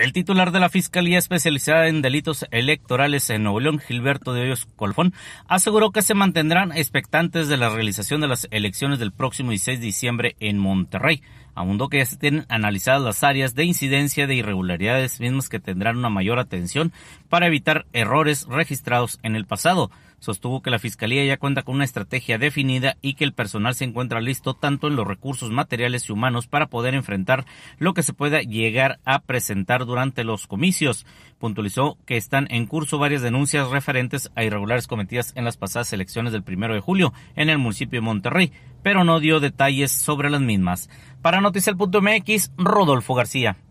El titular de la Fiscalía Especializada en Delitos Electorales en Nuevo León, Gilberto de Hoyos Colfón, aseguró que se mantendrán expectantes de la realización de las elecciones del próximo 16 de diciembre en Monterrey. Abundó que ya se tienen analizadas las áreas de incidencia de irregularidades mismas que tendrán una mayor atención para evitar errores registrados en el pasado. Sostuvo que la Fiscalía ya cuenta con una estrategia definida y que el personal se encuentra listo tanto en los recursos materiales y humanos para poder enfrentar lo que se pueda llegar a presentar durante los comicios. Puntualizó que están en curso varias denuncias referentes a irregulares cometidas en las pasadas elecciones del primero de julio en el municipio de Monterrey pero no dio detalles sobre las mismas. Para Noticiel.mx, Rodolfo García.